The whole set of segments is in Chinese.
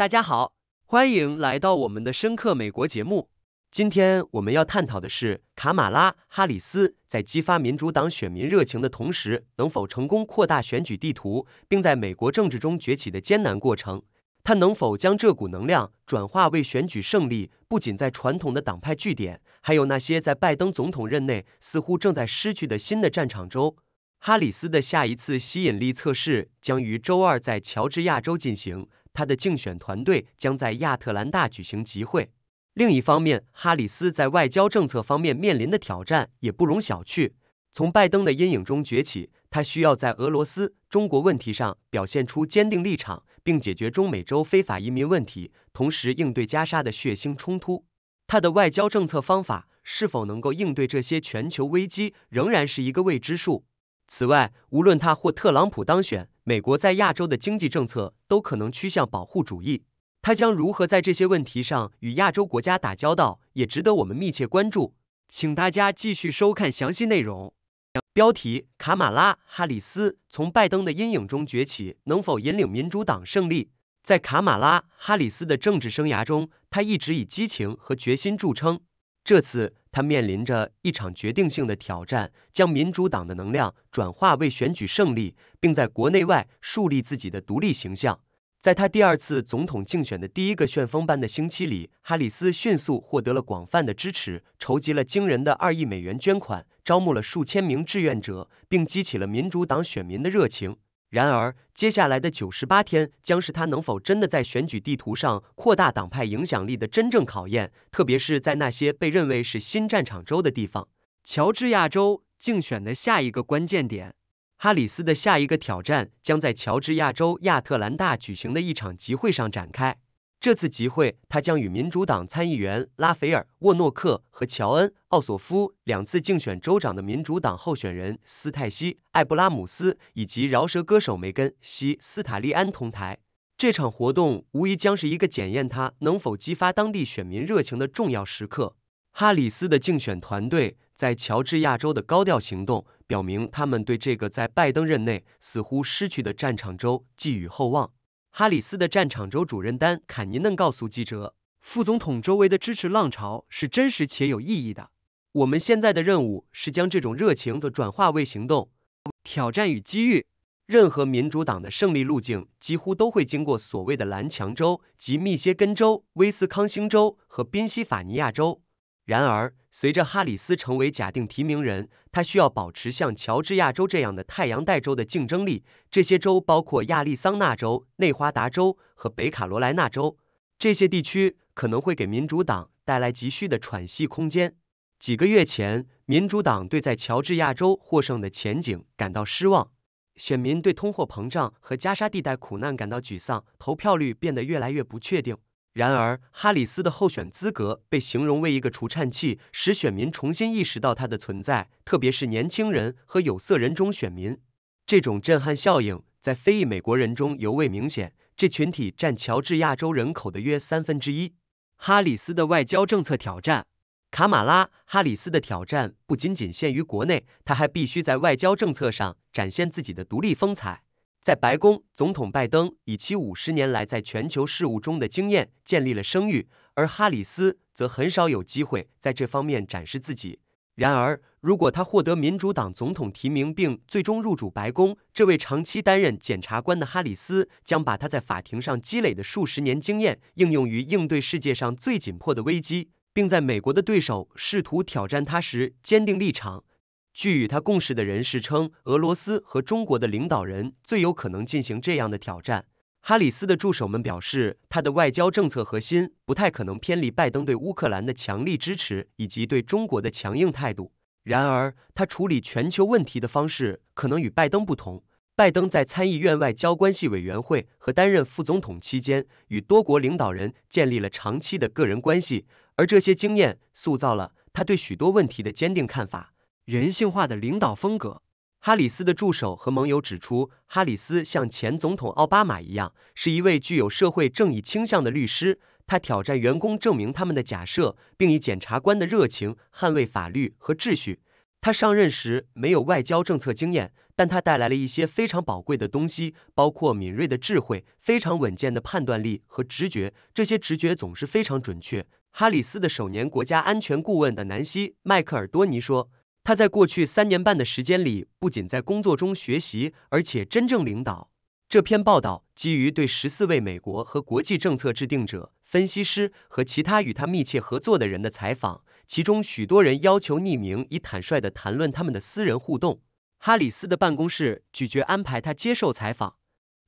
大家好，欢迎来到我们的深刻美国节目。今天我们要探讨的是卡马拉·哈里斯在激发民主党选民热情的同时，能否成功扩大选举地图，并在美国政治中崛起的艰难过程。他能否将这股能量转化为选举胜利？不仅在传统的党派据点，还有那些在拜登总统任内似乎正在失去的新的战场中。哈里斯的下一次吸引力测试将于周二在乔治亚州进行。他的竞选团队将在亚特兰大举行集会。另一方面，哈里斯在外交政策方面面临的挑战也不容小觑。从拜登的阴影中崛起，他需要在俄罗斯、中国问题上表现出坚定立场，并解决中美洲非法移民问题，同时应对加沙的血腥冲突。他的外交政策方法是否能够应对这些全球危机，仍然是一个未知数。此外，无论他或特朗普当选，美国在亚洲的经济政策都可能趋向保护主义。他将如何在这些问题上与亚洲国家打交道，也值得我们密切关注。请大家继续收看详细内容。标题：卡马拉·哈里斯从拜登的阴影中崛起，能否引领民主党胜利？在卡马拉·哈里斯的政治生涯中，他一直以激情和决心著称。这次。他面临着一场决定性的挑战，将民主党的能量转化为选举胜利，并在国内外树立自己的独立形象。在他第二次总统竞选的第一个旋风般的星期里，哈里斯迅速获得了广泛的支持，筹集了惊人的二亿美元捐款，招募了数千名志愿者，并激起了民主党选民的热情。然而，接下来的九十八天将是他能否真的在选举地图上扩大党派影响力的真正考验，特别是在那些被认为是新战场州的地方——乔治亚州。竞选的下一个关键点，哈里斯的下一个挑战将在乔治亚州亚特兰大举行的一场集会上展开。这次集会，他将与民主党参议员拉斐尔·沃诺克和乔恩·奥索夫两次竞选州长的民主党候选人斯泰西·艾布拉姆斯以及饶舌歌手梅根·西·斯塔利安同台。这场活动无疑将是一个检验他能否激发当地选民热情的重要时刻。哈里斯的竞选团队在乔治亚州的高调行动，表明他们对这个在拜登任内似乎失去的战场州寄予厚望。哈里斯的战场州主任丹·坎尼嫩告诉记者：“副总统周围的支持浪潮是真实且有意义的。我们现在的任务是将这种热情的转化为行动。挑战与机遇，任何民主党的胜利路径几乎都会经过所谓的蓝墙州及密歇根州、威斯康星州和宾夕法尼亚州。”然而，随着哈里斯成为假定提名人，他需要保持像乔治亚州这样的太阳带州的竞争力。这些州包括亚利桑那州、内华达州和北卡罗来纳州。这些地区可能会给民主党带来急需的喘息空间。几个月前，民主党对在乔治亚州获胜的前景感到失望。选民对通货膨胀和加沙地带苦难感到沮丧，投票率变得越来越不确定。然而，哈里斯的候选资格被形容为一个除颤器，使选民重新意识到他的存在，特别是年轻人和有色人种选民。这种震撼效应在非裔美国人中尤为明显，这群体占乔治亚州人口的约三分之一。哈里斯的外交政策挑战，卡马拉·哈里斯的挑战不仅仅限于国内，他还必须在外交政策上展现自己的独立风采。在白宫，总统拜登以其五十年来在全球事务中的经验建立了声誉，而哈里斯则很少有机会在这方面展示自己。然而，如果他获得民主党总统提名并最终入主白宫，这位长期担任检察官的哈里斯将把他在法庭上积累的数十年经验应用于应对世界上最紧迫的危机，并在美国的对手试图挑战他时坚定立场。据与他共事的人士称，俄罗斯和中国的领导人最有可能进行这样的挑战。哈里斯的助手们表示，他的外交政策核心不太可能偏离拜登对乌克兰的强力支持以及对中国的强硬态度。然而，他处理全球问题的方式可能与拜登不同。拜登在参议院外交关系委员会和担任副总统期间，与多国领导人建立了长期的个人关系，而这些经验塑造了他对许多问题的坚定看法。人性化的领导风格。哈里斯的助手和盟友指出，哈里斯像前总统奥巴马一样，是一位具有社会正义倾向的律师。他挑战员工证明他们的假设，并以检察官的热情捍卫法律和秩序。他上任时没有外交政策经验，但他带来了一些非常宝贵的东西，包括敏锐的智慧、非常稳健的判断力和直觉。这些直觉总是非常准确。哈里斯的首年国家安全顾问的南希·麦克尔多尼说。他在过去三年半的时间里，不仅在工作中学习，而且真正领导。这篇报道基于对十四位美国和国际政策制定者、分析师和其他与他密切合作的人的采访，其中许多人要求匿名以坦率的谈论他们的私人互动。哈里斯的办公室拒绝安排他接受采访。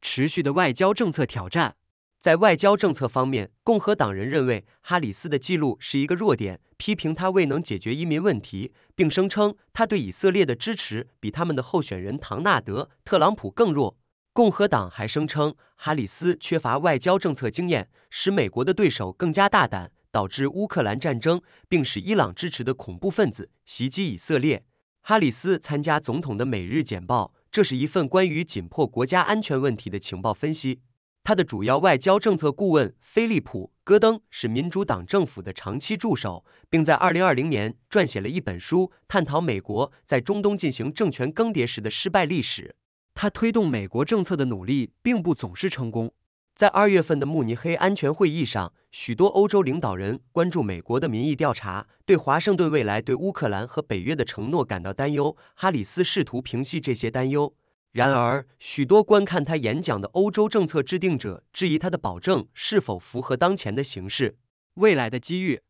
持续的外交政策挑战。在外交政策方面，共和党人认为哈里斯的记录是一个弱点，批评他未能解决移民问题，并声称他对以色列的支持比他们的候选人唐纳德·特朗普更弱。共和党还声称哈里斯缺乏外交政策经验，使美国的对手更加大胆，导致乌克兰战争，并使伊朗支持的恐怖分子袭击以色列。哈里斯参加总统的每日简报，这是一份关于紧迫国家安全问题的情报分析。他的主要外交政策顾问菲利普·戈登是民主党政府的长期助手，并在二零二零年撰写了一本书，探讨美国在中东进行政权更迭时的失败历史。他推动美国政策的努力并不总是成功。在二月份的慕尼黑安全会议上，许多欧洲领导人关注美国的民意调查，对华盛顿未来对乌克兰和北约的承诺感到担忧。哈里斯试图平息这些担忧。然而，许多观看他演讲的欧洲政策制定者质疑他的保证是否符合当前的形势、未来的机遇。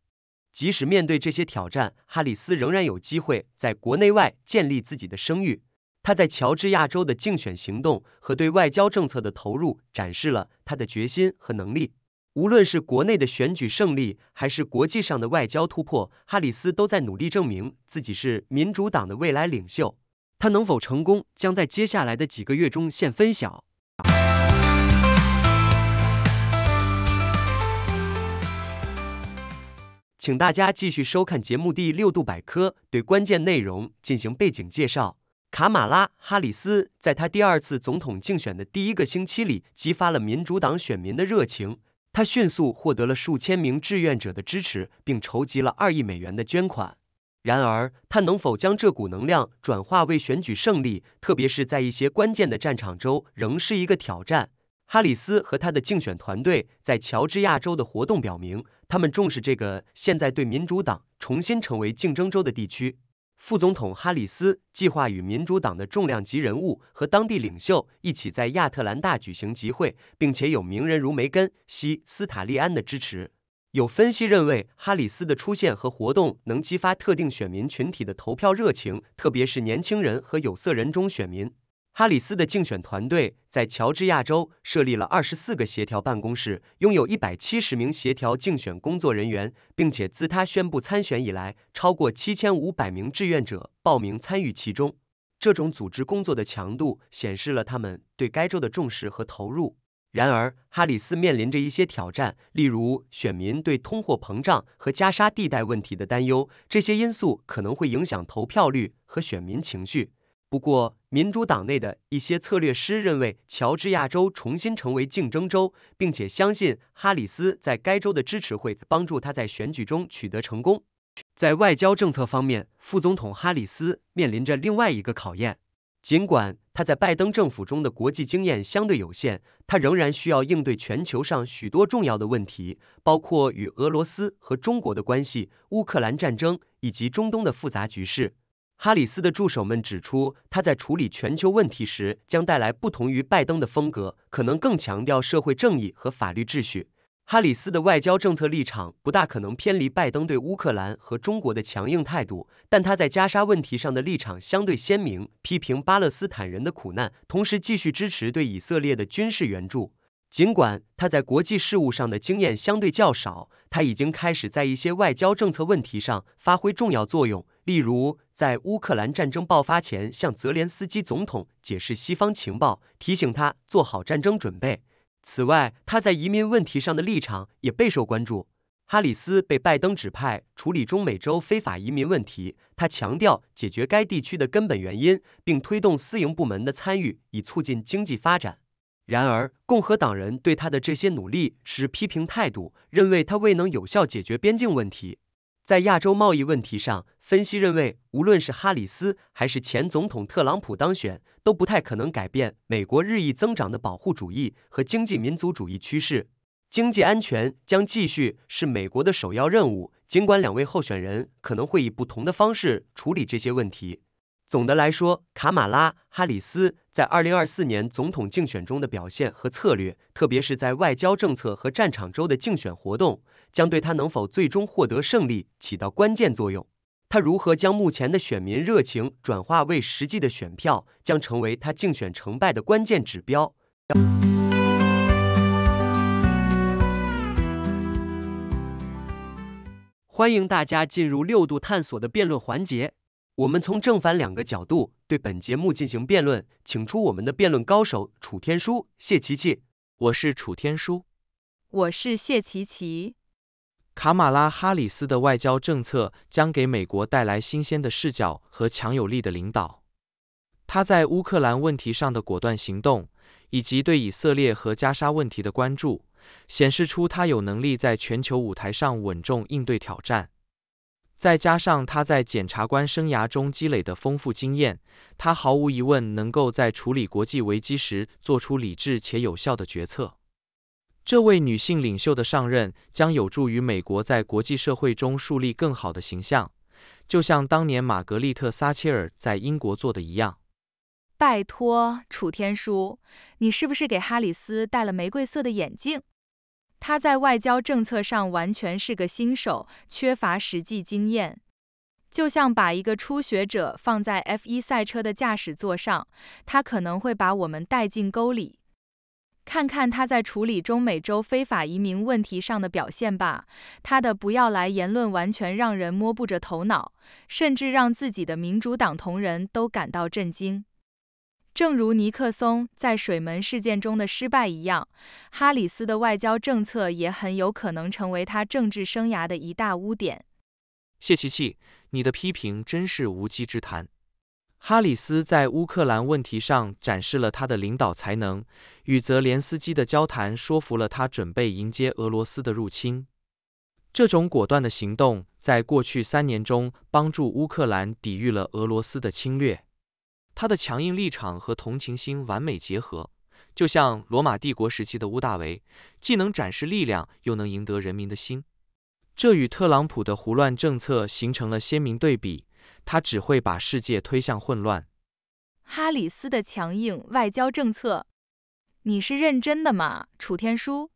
即使面对这些挑战，哈里斯仍然有机会在国内外建立自己的声誉。他在乔治亚州的竞选行动和对外交政策的投入展示了他的决心和能力。无论是国内的选举胜利，还是国际上的外交突破，哈里斯都在努力证明自己是民主党的未来领袖。他能否成功，将在接下来的几个月中现分晓。请大家继续收看节目第六度百科，对关键内容进行背景介绍。卡马拉·哈里斯在他第二次总统竞选的第一个星期里，激发了民主党选民的热情。他迅速获得了数千名志愿者的支持，并筹集了二亿美元的捐款。然而，他能否将这股能量转化为选举胜利，特别是在一些关键的战场州，仍是一个挑战。哈里斯和他的竞选团队在乔治亚州的活动表明，他们重视这个现在对民主党重新成为竞争州的地区。副总统哈里斯计划与民主党的重量级人物和当地领袖一起在亚特兰大举行集会，并且有名人如梅根·西·斯塔利安的支持。有分析认为，哈里斯的出现和活动能激发特定选民群体的投票热情，特别是年轻人和有色人种选民。哈里斯的竞选团队在乔治亚州设立了二十四个协调办公室，拥有一百七十名协调竞选工作人员，并且自他宣布参选以来，超过七千五百名志愿者报名参与其中。这种组织工作的强度显示了他们对该州的重视和投入。然而，哈里斯面临着一些挑战，例如选民对通货膨胀和加沙地带问题的担忧，这些因素可能会影响投票率和选民情绪。不过，民主党内的一些策略师认为，乔治亚州重新成为竞争州，并且相信哈里斯在该州的支持会帮助他在选举中取得成功。在外交政策方面，副总统哈里斯面临着另外一个考验。尽管他在拜登政府中的国际经验相对有限，他仍然需要应对全球上许多重要的问题，包括与俄罗斯和中国的关系、乌克兰战争以及中东的复杂局势。哈里斯的助手们指出，他在处理全球问题时将带来不同于拜登的风格，可能更强调社会正义和法律秩序。哈里斯的外交政策立场不大可能偏离拜登对乌克兰和中国的强硬态度，但他在加沙问题上的立场相对鲜明，批评巴勒斯坦人的苦难，同时继续支持对以色列的军事援助。尽管他在国际事务上的经验相对较少，他已经开始在一些外交政策问题上发挥重要作用，例如在乌克兰战争爆发前向泽连斯基总统解释西方情报，提醒他做好战争准备。此外，他在移民问题上的立场也备受关注。哈里斯被拜登指派处理中美洲非法移民问题，他强调解决该地区的根本原因，并推动私营部门的参与以促进经济发展。然而，共和党人对他的这些努力持批评态度，认为他未能有效解决边境问题。在亚洲贸易问题上，分析认为，无论是哈里斯还是前总统特朗普当选，都不太可能改变美国日益增长的保护主义和经济民族主义趋势。经济安全将继续是美国的首要任务，尽管两位候选人可能会以不同的方式处理这些问题。总的来说，卡马拉·哈里斯在二零二四年总统竞选中的表现和策略，特别是在外交政策和战场州的竞选活动，将对他能否最终获得胜利起到关键作用。他如何将目前的选民热情转化为实际的选票，将成为他竞选成败的关键指标。欢迎大家进入六度探索的辩论环节。我们从正反两个角度对本节目进行辩论，请出我们的辩论高手楚天舒、谢琪琪。我是楚天舒，我是谢琪琪。卡马拉哈里斯的外交政策将给美国带来新鲜的视角和强有力的领导。他在乌克兰问题上的果断行动，以及对以色列和加沙问题的关注，显示出他有能力在全球舞台上稳重应对挑战。再加上他在检察官生涯中积累的丰富经验，他毫无疑问能够在处理国际危机时做出理智且有效的决策。这位女性领袖的上任将有助于美国在国际社会中树立更好的形象，就像当年玛格丽特·撒切尔在英国做的一样。拜托，楚天舒，你是不是给哈里斯戴了玫瑰色的眼镜？他在外交政策上完全是个新手，缺乏实际经验，就像把一个初学者放在 F1 赛车的驾驶座上，他可能会把我们带进沟里。看看他在处理中美洲非法移民问题上的表现吧，他的“不要来”言论完全让人摸不着头脑，甚至让自己的民主党同仁都感到震惊。正如尼克松在水门事件中的失败一样，哈里斯的外交政策也很有可能成为他政治生涯的一大污点。谢琪琪，你的批评真是无稽之谈。哈里斯在乌克兰问题上展示了他的领导才能，与泽连斯基的交谈说服了他准备迎接俄罗斯的入侵。这种果断的行动在过去三年中帮助乌克兰抵御了俄罗斯的侵略。他的强硬立场和同情心完美结合，就像罗马帝国时期的屋大维，既能展示力量，又能赢得人民的心。这与特朗普的胡乱政策形成了鲜明对比，他只会把世界推向混乱。哈里斯的强硬外交政策，你是认真的吗，楚天舒？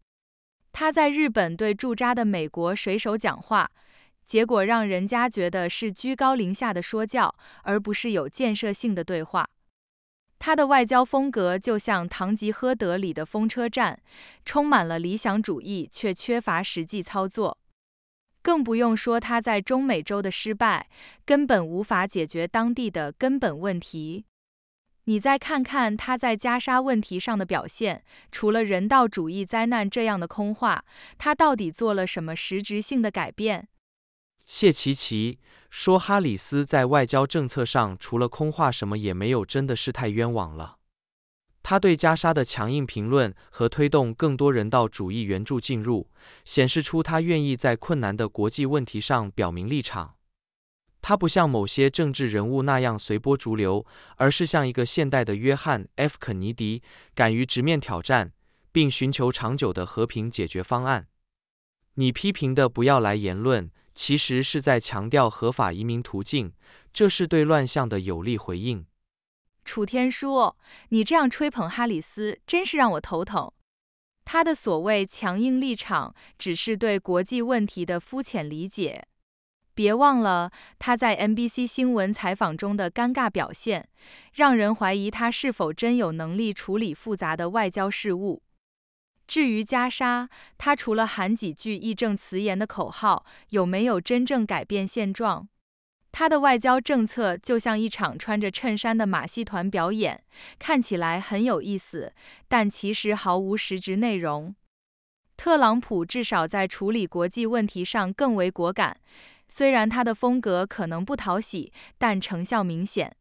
他在日本对驻扎的美国水手讲话。结果让人家觉得是居高临下的说教，而不是有建设性的对话。他的外交风格就像《堂吉诃德》里的风车站，充满了理想主义，却缺乏实际操作。更不用说他在中美洲的失败，根本无法解决当地的根本问题。你再看看他在加沙问题上的表现，除了人道主义灾难这样的空话，他到底做了什么实质性的改变？谢奇奇说：“哈里斯在外交政策上除了空话什么也没有，真的是太冤枉了。他对加沙的强硬评论和推动更多人道主义援助进入，显示出他愿意在困难的国际问题上表明立场。他不像某些政治人物那样随波逐流，而是像一个现代的约翰 ·F· 肯尼迪，敢于直面挑战，并寻求长久的和平解决方案。你批评的不要来言论。”其实是在强调合法移民途径，这是对乱象的有力回应。楚天舒，你这样吹捧哈里斯，真是让我头疼。他的所谓强硬立场，只是对国际问题的肤浅理解。别忘了他在 NBC 新闻采访中的尴尬表现，让人怀疑他是否真有能力处理复杂的外交事务。至于加沙，他除了喊几句义正辞严的口号，有没有真正改变现状？他的外交政策就像一场穿着衬衫的马戏团表演，看起来很有意思，但其实毫无实质内容。特朗普至少在处理国际问题上更为果敢，虽然他的风格可能不讨喜，但成效明显。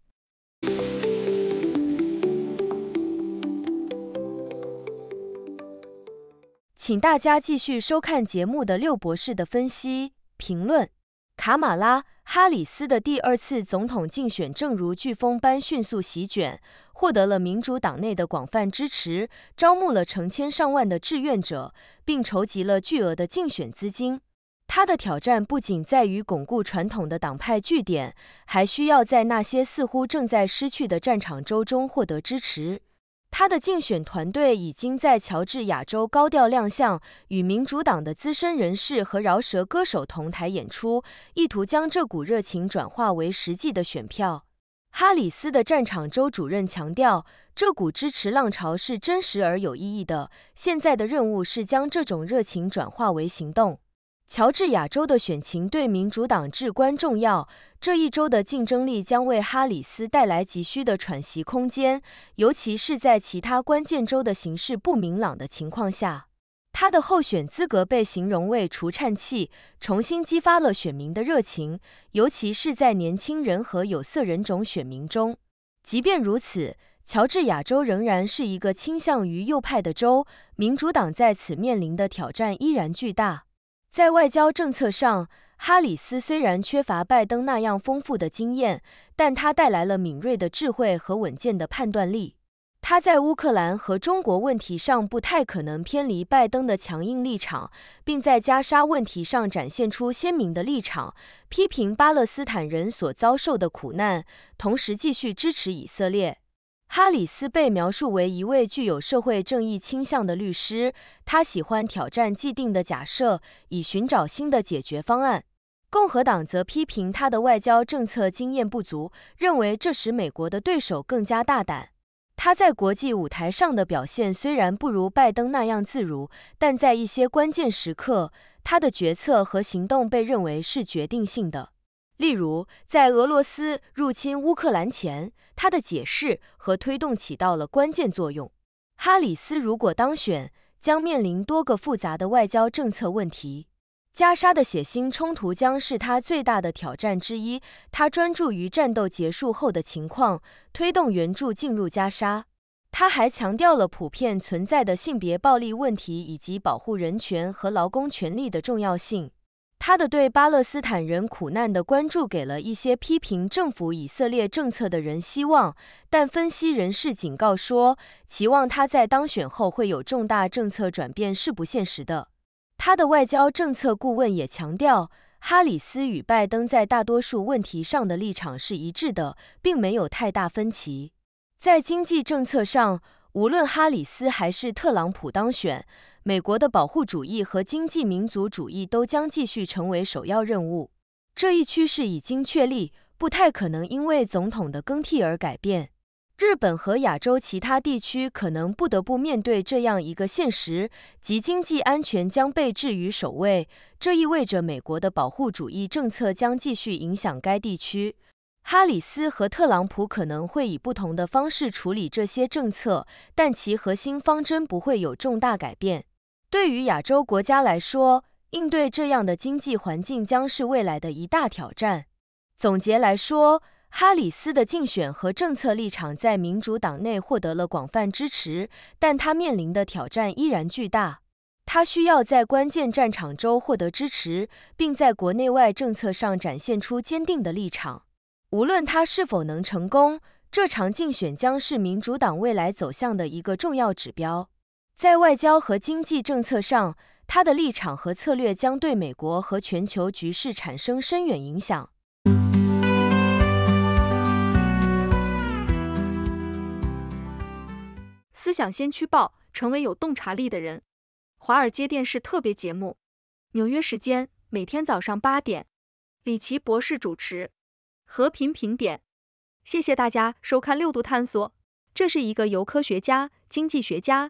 请大家继续收看节目的六博士的分析评论。卡马拉·哈里斯的第二次总统竞选正如飓风般迅速席卷，获得了民主党内的广泛支持，招募了成千上万的志愿者，并筹集了巨额的竞选资金。他的挑战不仅在于巩固传统的党派据点，还需要在那些似乎正在失去的战场州中获得支持。他的竞选团队已经在乔治亚州高调亮相，与民主党的资深人士和饶舌歌手同台演出，意图将这股热情转化为实际的选票。哈里斯的战场州主任强调，这股支持浪潮是真实而有意义的。现在的任务是将这种热情转化为行动。乔治亚州的选情对民主党至关重要，这一州的竞争力将为哈里斯带来急需的喘息空间，尤其是在其他关键州的形势不明朗的情况下。他的候选资格被形容为“除颤器”，重新激发了选民的热情，尤其是在年轻人和有色人种选民中。即便如此，乔治亚州仍然是一个倾向于右派的州，民主党在此面临的挑战依然巨大。在外交政策上，哈里斯虽然缺乏拜登那样丰富的经验，但他带来了敏锐的智慧和稳健的判断力。他在乌克兰和中国问题上不太可能偏离拜登的强硬立场，并在加沙问题上展现出鲜明的立场，批评巴勒斯坦人所遭受的苦难，同时继续支持以色列。哈里斯被描述为一位具有社会正义倾向的律师，他喜欢挑战既定的假设，以寻找新的解决方案。共和党则批评他的外交政策经验不足，认为这使美国的对手更加大胆。他在国际舞台上的表现虽然不如拜登那样自如，但在一些关键时刻，他的决策和行动被认为是决定性的。例如，在俄罗斯入侵乌克兰前，他的解释和推动起到了关键作用。哈里斯如果当选，将面临多个复杂的外交政策问题。加沙的血腥冲突将是他最大的挑战之一。他专注于战斗结束后的情况，推动援助进入加沙。他还强调了普遍存在的性别暴力问题以及保护人权和劳工权利的重要性。他的对巴勒斯坦人苦难的关注给了一些批评政府以色列政策的人希望，但分析人士警告说，期望他在当选后会有重大政策转变是不现实的。他的外交政策顾问也强调，哈里斯与拜登在大多数问题上的立场是一致的，并没有太大分歧。在经济政策上，无论哈里斯还是特朗普当选。美国的保护主义和经济民族主义都将继续成为首要任务。这一趋势已经确立，不太可能因为总统的更替而改变。日本和亚洲其他地区可能不得不面对这样一个现实，即经济安全将被置于首位。这意味着美国的保护主义政策将继续影响该地区。哈里斯和特朗普可能会以不同的方式处理这些政策，但其核心方针不会有重大改变。对于亚洲国家来说，应对这样的经济环境将是未来的一大挑战。总结来说，哈里斯的竞选和政策立场在民主党内获得了广泛支持，但他面临的挑战依然巨大。他需要在关键战场中获得支持，并在国内外政策上展现出坚定的立场。无论他是否能成功，这场竞选将是民主党未来走向的一个重要指标。在外交和经济政策上，他的立场和策略将对美国和全球局势产生深远影响。思想先驱报，成为有洞察力的人。华尔街电视特别节目，纽约时间每天早上八点，李奇博士主持《和平评点》。谢谢大家收看六度探索，这是一个由科学家、经济学家。